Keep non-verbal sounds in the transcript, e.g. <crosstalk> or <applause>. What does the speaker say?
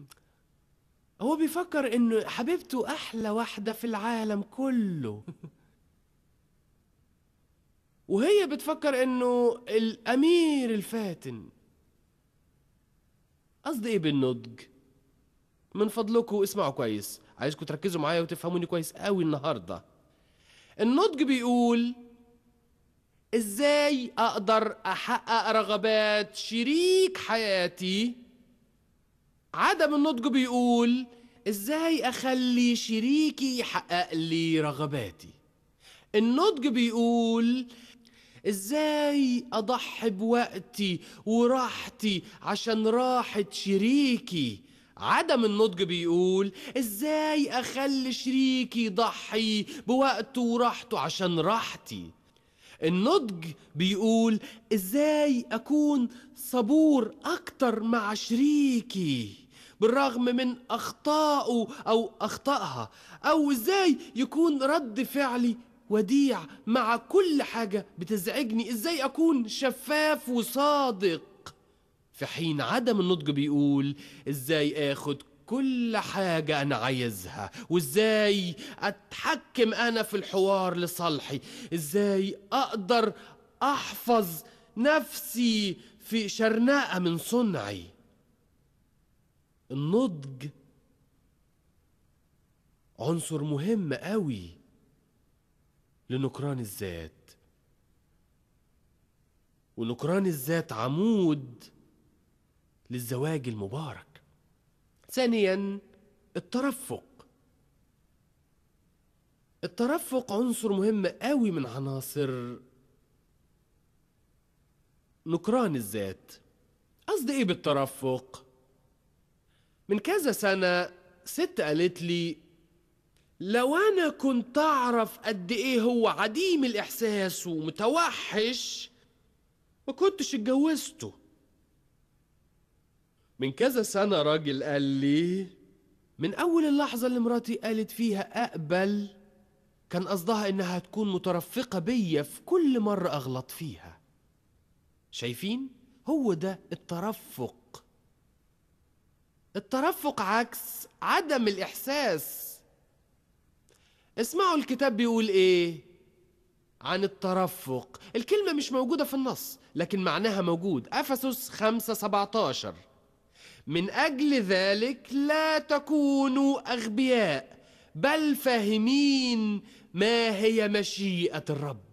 <laughs> هو بيفكر انه حبيبته احلى واحده في العالم كله <laughs> وهي بتفكر انه الامير الفاتن قصدي ايه بالنضج من فضلكم اسمعوا كويس عايزكم تركزوا معايا وتفهموني كويس قوي النهارده النضج بيقول ازاي اقدر احقق رغبات شريك حياتي عدم النضج بيقول ازاي اخلي شريكي يحقق لي رغباتي النضج بيقول ازاي اضحي بوقتي وراحتي عشان راحة شريكي عدم النضج بيقول ازاي اخلي شريكي يضحي بوقته وراحته عشان راحتي النضج بيقول ازاي اكون صبور اكتر مع شريكي بالرغم من أخطائه أو أخطائها أو إزاي يكون رد فعلي وديع مع كل حاجة بتزعجني إزاي أكون شفاف وصادق في حين عدم النضج بيقول إزاي آخد كل حاجة أنا عايزها وإزاي أتحكم أنا في الحوار لصالحي إزاي أقدر أحفظ نفسي في شرناء من صنعي النضج عنصر مهم قوي لنكران الذات ونكران الذات عمود للزواج المبارك ثانيا الترفق الترفق عنصر مهم قوي من عناصر نكران الذات قصدي ايه بالترفق من كذا سنة ست قالت لي لو أنا كنت أعرف قد إيه هو عديم الإحساس ومتوحش ما كنتش اتجوزته من كذا سنة راجل قال لي من أول اللحظة اللي مراتي قالت فيها أقبل كان قصدها إنها تكون مترفقة بيا في كل مرة أغلط فيها شايفين؟ هو ده الترفق الترفق عكس عدم الإحساس اسمعوا الكتاب بيقول إيه عن الترفق الكلمة مش موجودة في النص لكن معناها موجود أفسس 5 17 من أجل ذلك لا تكونوا أغبياء بل فاهمين ما هي مشيئة الرب